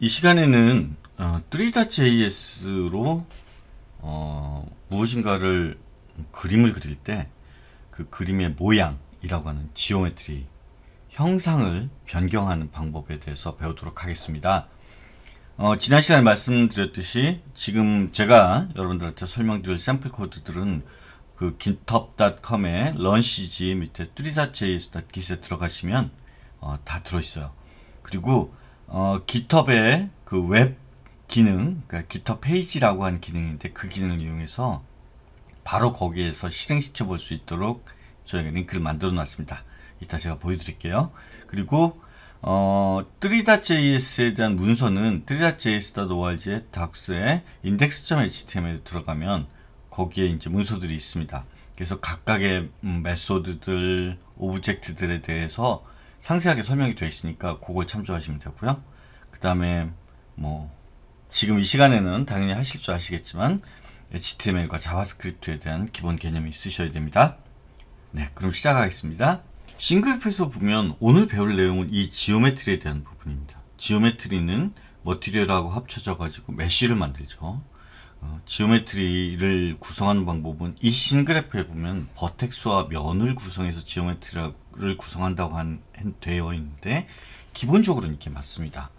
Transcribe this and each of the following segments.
이 시간에는 어, 트리다.js로 어, 무엇인가를 그림을 그릴 때 그 그림의 모양이라고 하는 지오메트리 형상을 변경하는 방법에 대해서 배우도록 하겠습니다. 어, 지난 시간에 말씀드렸듯이 지금 제가 여러분들한테 설명드릴 샘플 코드들은 그 github.com의 런시지 밑에 뚜 j s g i t 에 들어가시면 어, 다 들어있어요. 그리고 어, h u b 의그 웹 기능, 그러니까 GitHub 페이지라고 하는 기능인데 그 기능을 이용해서 바로 거기에서 실행시켜 볼 수 있도록 저희가 링크를 만들어 놨습니다. 이따 제가 보여드릴게요. 그리고 어, 3.js에 대한 문서는 3.js.org의 닥스의 i n d e x h t m l 들어가면 거기에 이제 문서들이 있습니다. 그래서 각각의 음, 메소드들, 오브젝트들에 대해서 상세하게 설명이 되어 있으니까 그걸 참조하시면 되고요. 그 다음에 뭐 지금 이 시간에는 당연히 하실 줄 아시겠지만 HTML과 자바스크립트에 대한 기본 개념이 있으셔야 됩니다. 네, 그럼 시작하겠습니다. 싱글패에 보면 오늘 배울 내용은 이 지오메트리에 대한 부분입니다. 지오메트리는 머티리얼하고 합쳐져 가지고 메쉬를 만들죠. 어, 지오메트리를 구성하는 방법은 이 신그래프에 보면 버텍스와 면을 구성해서 지오메트리를 구성한다고 한, 되어 있는데 기본적으로는 이렇게 맞습니다.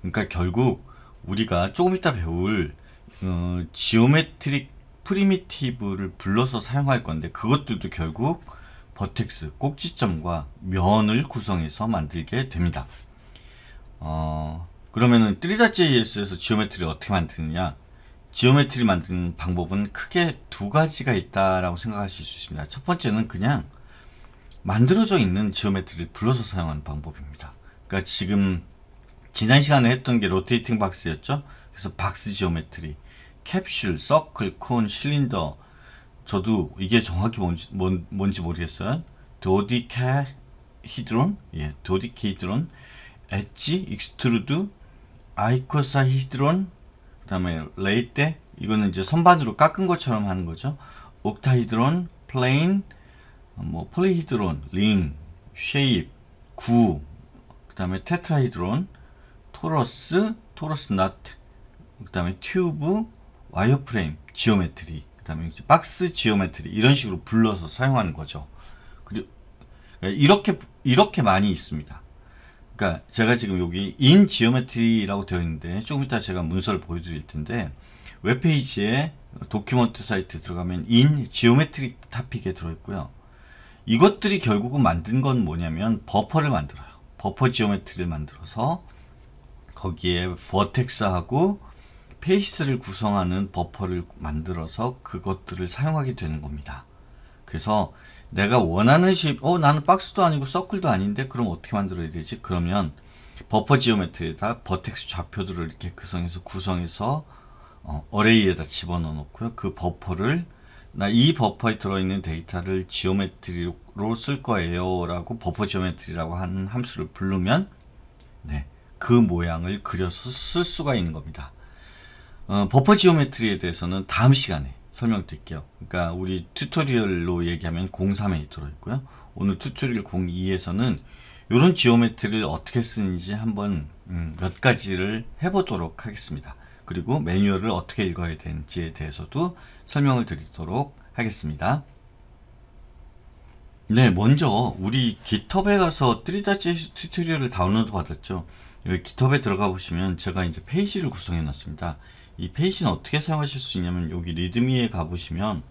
그러니까 결국 우리가 조금 이따 배울 어, 지오메트릭 프리미티브를 불러서 사용할 건데 그것들도 결국 버텍스, 꼭지점과 면을 구성해서 만들게 됩니다. 어, 그러면은 3.js에서 지오메트리를 어떻게 만드느냐 지오메트리 만드는 방법은 크게 두 가지가 있다라고 생각하실 수 있습니다. 첫 번째는 그냥 만들어져 있는 지오메트리를 불러서 사용하는 방법입니다. 그러니까 지금 지난 시간에 했던 게 로테이팅 박스였죠. 그래서 박스 지오메트리, 캡슐, 서클, 콘, 실린더 저도 이게 정확히 뭔지, 뭔, 뭔지 모르겠어요. 도디케히드론, 예, 도디케히드론, 엣지, 익스트루드, 아이코사히드론, 그 다음에 레이 떼 이거는 이제 선반으로 깎은 것처럼 하는 거죠. 옥타히드론, 플레인, 뭐 폴리히드론, 링, 쉐입, 구, 그 다음에 테트라히드론, 토러스, 토러스 나트, 그 다음에 튜브, 와이어프레임, 지오메트리, 그 다음에 박스 지오메트리 이런 식으로 불러서 사용하는 거죠. 그리고 이렇게 이렇게 많이 있습니다. 그러니까 제가 지금 여기 인 지오메트리라고 되어 있는데 조금 이따 제가 문서를 보여드릴 텐데 웹페이지에 도큐먼트 사이트 들어가면 인 지오메트릭 탑픽에 들어있고요. 이것들이 결국은 만든 건 뭐냐면 버퍼를 만들어요. 버퍼 지오메트리를 만들어서 거기에 버텍스하고 페이스를 구성하는 버퍼를 만들어서 그것들을 사용하게 되는 겁니다. 그래서 내가 원하는 십, 어, 나는 박스도 아니고 서클도 아닌데, 그럼 어떻게 만들어야 되지? 그러면 버퍼 지오메트에다 리 버텍스 좌표들을 이렇게 구성해서 그 구성해서 어, 어레이에다 집어넣어 놓고요. 그 버퍼를 나 이 버퍼에 들어있는 데이터를 지오메트리로 쓸 거예요. 라고 버퍼 지오메트리라고 하는 함수를 부르면 네, 그 모양을 그려서 쓸 수가 있는 겁니다. 어, 버퍼 지오메트리에 대해서는 다음 시간에 설명드릴게요. 그러니까 우리 튜토리얼로 얘기하면 03에 들어있고요. 오늘 튜토리얼 02에서는 이런 지오메트리를 어떻게 쓰는지 한번 음, 몇 가지를 해보도록 하겠습니다. 그리고 매뉴얼을 어떻게 읽어야 되는지에 대해서도 설명을 드리도록 하겠습니다. 네, 먼저 우리 깃허브에 가서 트리다치 튜토리얼을 다운로드 받았죠. 여기 깃허브에 들어가 보시면 제가 이제 페이지를 구성해 놨습니다. 이 페이지는 어떻게 사용하실 수 있냐면 여기 리드미에 가보시면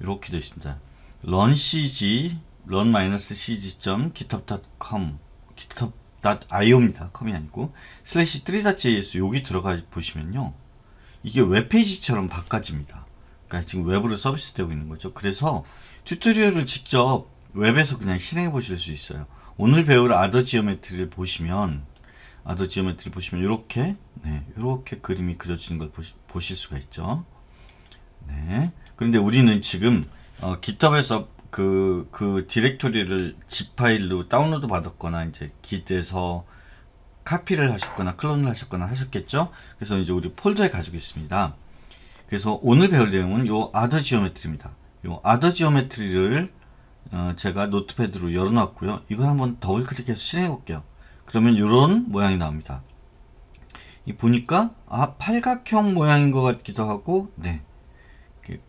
이렇게 되어 있습니다. runCG, run-cg.github.com, github.io입니다. 컴이 아니고 슬래시 3.js 여기 들어가 보시면요. 이게 웹페이지처럼 바꿔집니다. 그러니까 지금 웹으로 서비스 되고 있는 거죠. 그래서 튜토리얼을 직접 웹에서 그냥 실행해 보실 수 있어요. 오늘 배울 아더 지오메트리를 보시면 아더 지오메트리 보시면 이렇게 네, 이렇게 그림이 그려지는 걸 보시, 보실 수가 있죠. 네. 그런데 우리는 지금 어, GitHub에서 그, 그 디렉토리를 zip 파일로 다운로드 받았거나 이제 Git에서 카피를 하셨거나 클론을 하셨거나 하셨겠죠. 그래서 이제 우리 폴더에 가지고 있습니다. 그래서 오늘 배울 내용은 요 아더 지오메트리입니다. 요 아더 지오메트리를 어, 제가 노트패드로 열어놨고요. 이걸 한번 더블 클릭해서 실행해 볼게요. 그러면 이런 모양이 나옵니다. 이 보니까 아 팔각형 모양인 것 같기도 하고 네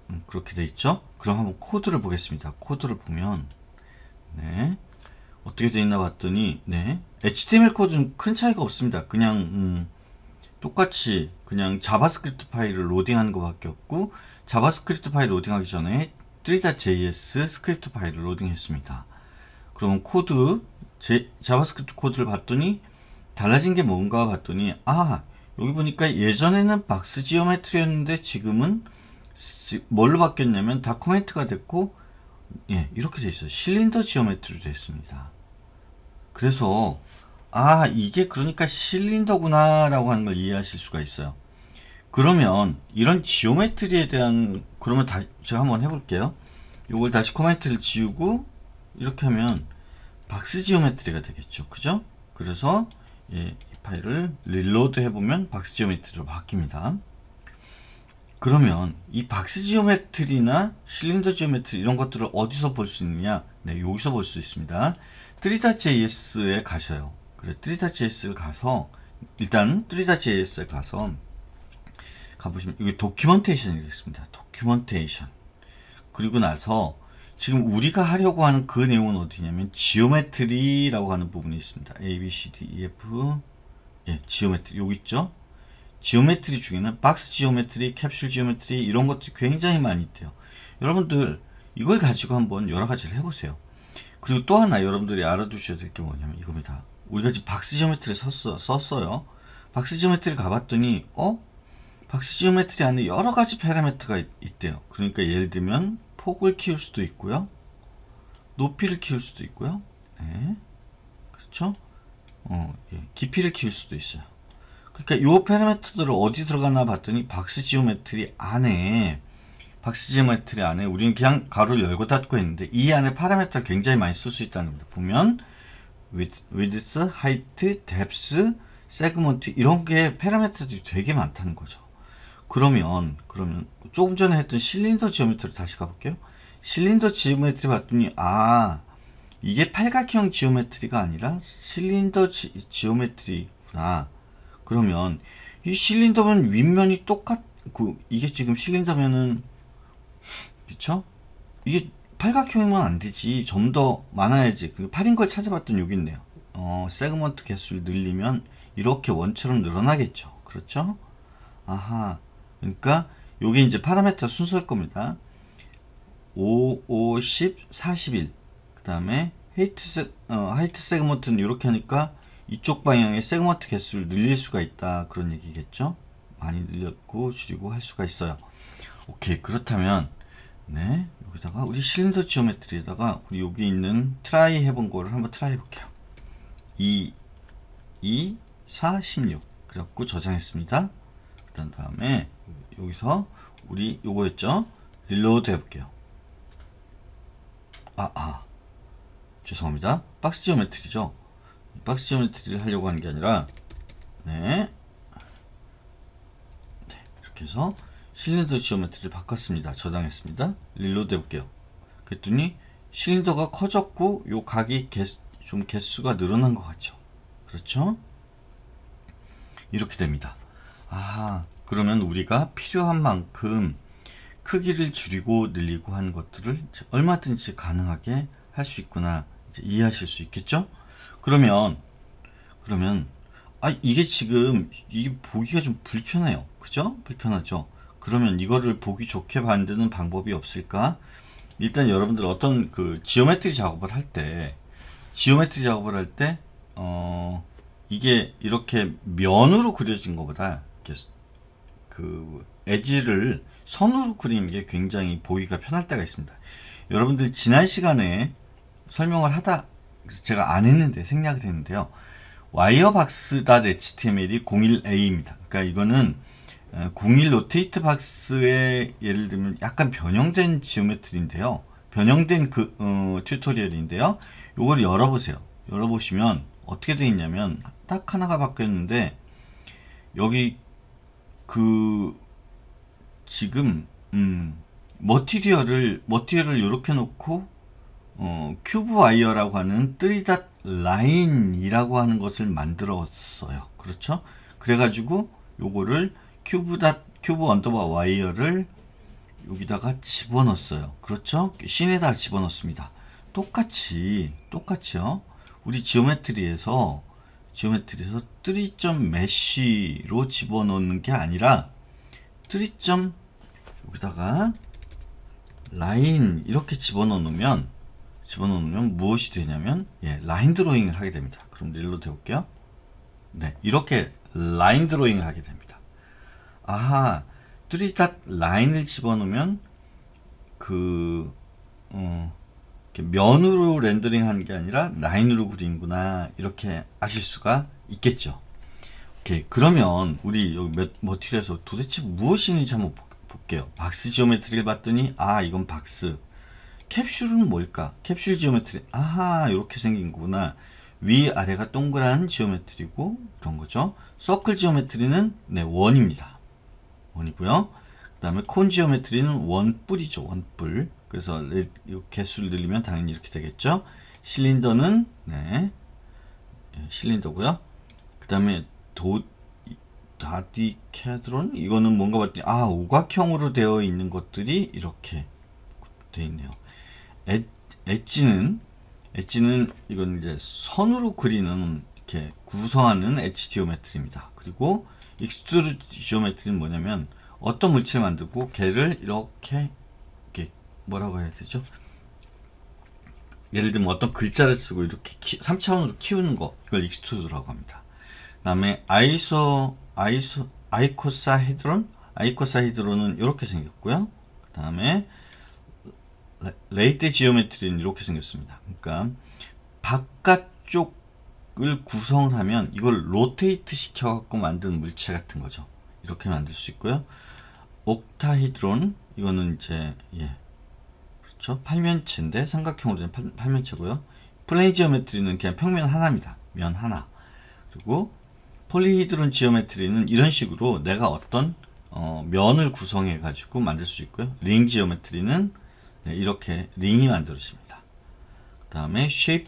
음, 그렇게 돼 있죠. 그럼 한번 코드를 보겠습니다. 코드를 보면 네 어떻게 돼 있나 봤더니 네 HTML 코드는 큰 차이가 없습니다. 그냥 음, 똑같이 그냥 자바스크립트 파일을 로딩하는 것밖에 없고 자바스크립트 파일 로딩하기 전에 3.js 스크립트 파일을 로딩했습니다. 그럼 코드 제, 자바스크립트 코드를 봤더니 달라진 게 뭔가 봤더니 아 여기 보니까 예전에는 박스 지오메트리였는데 지금은 뭘로 바뀌었냐면 다코멘트가 됐고 예 이렇게 돼 있어요 실린더 지오메트리로 됐습니다 그래서 아 이게 그러니까 실린더구나 라고 하는 걸 이해하실 수가 있어요 그러면 이런 지오메트리에 대한 그러면 다 제가 한번 해볼게요 이걸 다시 코멘트를 지우고 이렇게 하면 박스 지오메트리가 되겠죠. 그죠? 그래서 이 파일을 릴로드 해보면 박스 지오메트리로 바뀝니다. 그러면 이 박스 지오메트리나 실린더 지오메트리 이런 것들을 어디서 볼 수 있느냐? 네, 여기서 볼 수 있습니다. 트리다.js에 가셔요. 그래, 트리다.js를 가서 일단 트리다.js에 가서 가보시면 여기 도큐멘테이션이 있습니다. 도큐멘테이션 그리고 나서 지금 우리가 하려고 하는 그 내용은 어디냐면 지오메트리라고 하는 부분이 있습니다. A, B, C, D, E, F 예, 지오메트리 여기 있죠? 지오메트리 중에는 박스 지오메트리, 캡슐 지오메트리 이런 것들이 굉장히 많이 있대요. 여러분들 이걸 가지고 한번 여러 가지를 해보세요. 그리고 또 하나 여러분들이 알아두셔야 될 게 뭐냐면 이겁니다. 우리가 지금 박스 지오메트리 썼어, 썼어요. 박스 지오메트리 가봤더니 어? 박스 지오메트리 안에 여러 가지 파라미터가 있, 대요 그러니까 예를 들면 폭을 키울 수도 있고요. 높이를 키울 수도 있고요. 네. 그렇죠? 어, 예. 깊이를 키울 수도 있어요. 그러니까 요 파라미터들을 어디 들어가나 봤더니 박스 지오메트리 안에 박스 지오메트리 안에 우리는 그냥 가로를 열고 닫고 했는데 이 안에 파라미터를 굉장히 많이 쓸 수 있다는 겁니다. 보면 width, width, height, depth, segment 이런 게 파라미터들이 되게 많다는 거죠. 그러면 그러면 조금 전에 했던 실린더 지오메트리 다시 가볼게요. 실린더 지오메트리 봤더니 아 이게 팔각형 지오메트리가 아니라 실린더 지, 오메트리구나 그러면 이 실린더면 윗면이 똑같 그 이게 지금 실린더면은 그쵸? 이게 팔각형이면 안 되지. 좀 더 많아야지. 그 8인 걸찾아봤더 여기 있네요. 어, 세그먼트 개수를 늘리면 이렇게 원처럼 늘어나겠죠. 그렇죠? 아하. 그러니까 요게 이제 파라메터 순서일 겁니다. 5, 5, 10, 41. 그 다음에 헤이트 세, 어, 하이트 세그먼트는 이렇게 하니까 이쪽 방향의 세그먼트 개수를 늘릴 수가 있다. 그런 얘기겠죠? 많이 늘렸고 줄이고 할 수가 있어요. 오케이. 그렇다면, 네. 여기다가 우리 실린더 지오메트리에다가 우리 여기 있는 트라이 해본 거를 한번 트라이 해볼게요. 2, 2, 4, 16. 그래갖고 저장했습니다. 그 다음에 여기서 우리 요거였죠? 릴로드 해볼게요. 아, 아. 죄송합니다. 박스 지오메트리죠? 박스 지오메트리를 하려고 하는 게 아니라, 네. 네. 이렇게 해서 실린더 지오메트리를 바꿨습니다. 저장했습니다. 릴로드 해볼게요. 그랬더니 실린더가 커졌고, 요 각이 개수, 좀 개수가 늘어난 것 같죠? 그렇죠? 이렇게 됩니다. 아하 그러면 우리가 필요한 만큼 크기를 줄이고 늘리고 한 것들을 얼마든지 가능하게 할 수 있구나 이해하실 수 있겠죠? 그러면 그러면 아 이게 지금 이게 보기가 좀 불편해요. 그죠? 불편하죠? 그러면 이거를 보기 좋게 만드는 방법이 없을까? 일단 여러분들 어떤 그 지오메트리 작업을 할 때 지오메트리 작업을 할 때 어 이게 이렇게 면으로 그려진 것보다 이렇게 그 에지를 선으로 그리는 게 굉장히 보기가 편할 때가 있습니다. 여러분들 지난 시간에 설명을 하다 제가 안 했는데 생략을 했는데요. 와이어박스.html이 01a입니다. 그러니까 이거는 01 어, 로테이트 박스의 예를 들면 약간 변형된 지오메트리인데요. 변형된 그 어, 튜토리얼인데요. 이걸 열어보세요. 열어보시면 어떻게 되어 있냐면 딱 하나가 바뀌었는데 여기 그 지금 음, 머티리얼을 머티리얼을 이렇게 놓고 어, 큐브 와이어라고 하는 3닷 라인이라고 하는 것을 만들었어요. 그렇죠? 그래가지고 요거를 큐브 닷 큐브 언더바 와이어를 여기다가 집어넣었어요. 그렇죠? 씬에다 집어넣습니다. 똑같이 똑같이요. 우리 지오메트리에서 지오메트리에서 3점 메쉬로 집어넣는 게 아니라 3점 여기다가 라인 이렇게 집어넣으면집어넣으면 무엇이 되냐면 예, 라인 드로잉을 하게 됩니다. 그럼 릴로 대볼게요. 네, 이렇게 라인 드로잉을 하게 됩니다. 아하, 3리닷 라인을 집어넣으면 그 어, 면으로 렌더링 하는 게 아니라 라인으로 그린구나 이렇게 아실 수가 있겠죠. 오케이 그러면 우리 여기 머티리에서 도대체 무엇인지 한번 볼게요. 박스 지오메트리를 봤더니 아 이건 박스 캡슐은 뭘까? 캡슐 지오메트리 아하 이렇게 생긴구나 위아래가 동그란 지오메트리고 그런 거죠. 서클 지오메트리는 네 원입니다. 원이고요. 그 다음에 콘 지오메트리는 원뿔이죠. 원뿔 그래서 이 개수를 늘리면 당연히 이렇게 되겠죠. 실린더는 네. 예, 실린더고요. 그 다음에 도 다디캐드론 이거는 뭔가 봤더니 아 오각형으로 되어 있는 것들이 이렇게 되어 있네요. 엣, 지는 엣지는 이건 이제 선으로 그리는 이렇게 구성하는 엣지 지오메트리입니다. 그리고 익스트루 지오메트리는 뭐냐면 어떤 물체를 만들고 걔를 이렇게 뭐라고 해야 되죠? 예를 들면 어떤 글자를 쓰고 이렇게 키, 3차원으로 키우는 거 이걸 익스트드라고 합니다. 그다음에 아이소 아이소 아이코사헤드론 아이코사헤드론은 이렇게 생겼고요. 그다음에 레이트 지오메트리는 이렇게 생겼습니다. 그러니까 바깥쪽을 구성하면 이걸 로테이트 시켜 갖고 만든 물체 같은 거죠. 이렇게 만들 수 있고요. 옥타히드론 이거는 이제 예. 그렇죠? 팔면체인데 삼각형으로 된 팔, 면체고요 플레인 지오메트리는 그냥 평면 하나입니다. 면 하나. 그리고 폴리히드론 지오메트리는 이런 식으로 내가 어떤 어, 면을 구성해 가지고 만들 수 있고요. 링 지오메트리는 네, 이렇게 링이 만들어집니다. 그 다음에 쉐입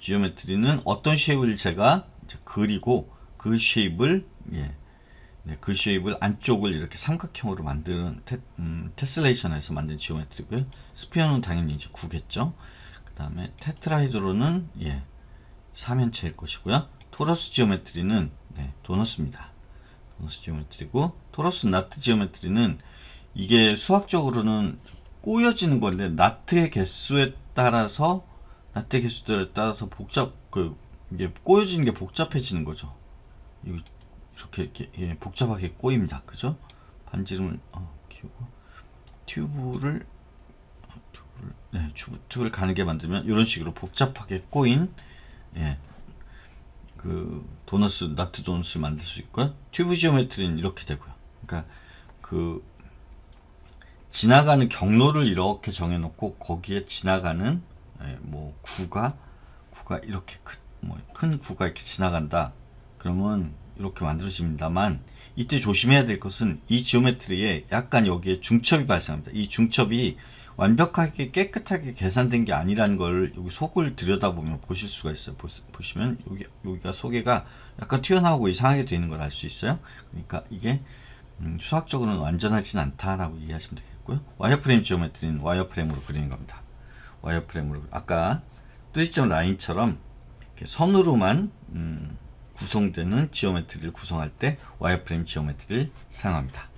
지오메트리는 어떤 쉐입을 제가 그리고 그 쉐입을 예, 네, 그 쉐입을 안쪽을 이렇게 삼각형으로 만드는 테, 음, 테슬레이션에서 만든 지오메트리고요. 스피어는 당연히 이제 9겠죠. 그 다음에 테트라이드로는 예, 3연체일 것이고요. 토러스 지오메트리는 네, 도너입니다 도너스 지오메트리고 토러스 나트 지오메트리는 이게 수학적으로는 꼬여지는 건데 나트의 개수에 따라서 나트의 개수에 따라서 복잡 그 이게 꼬여지는 게 복잡해지는 거죠. 이거 이렇게 이렇게 예, 복잡하게 꼬입니다. 그죠? 반지름을 어, 키우고 튜브를 어, 튜브를 네, 튜브, 튜브를 가늘게 만들면 이런 식으로 복잡하게 꼬인 예, 그 도너스 나트 도너스 만들 수 있고요. 튜브 지오메트리는 이렇게 되고요. 그러니까 그 지나가는 경로를 이렇게 정해놓고 거기에 지나가는 예, 뭐 구가 구가 이렇게 뭐 큰, 뭐큰 구가 이렇게 지나간다. 그러면 이렇게 만들어집니다만 이때 조심해야 될 것은 이 지오메트리에 약간 여기에 중첩이 발생합니다. 이 중첩이 완벽하게 깨끗하게 계산된 게 아니라는 걸 여기 속을 들여다보면 보실 수가 있어요. 보시면 여기, 여기가 소개가 약간 튀어나오고 이상하게 되는 걸 알 수 있어요. 그러니까 이게 음, 수학적으로는 완전하진 않다라고 이해하시면 되겠고요. 와이어프레임 지오메트리는 와이어프레임으로 그리는 겁니다. 와이어프레임으로 아까 3점 라인처럼 이렇게 선으로만 음, 구성되는 지오메트리를 구성할 때 와이어프레임 지오메트리를 사용합니다.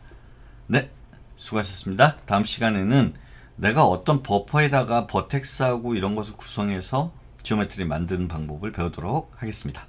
네, 수고하셨습니다. 다음 시간에는 내가 어떤 버퍼에다가 버텍스하고 이런 것을 구성해서 지오메트리 만드는 방법을 배우도록 하겠습니다.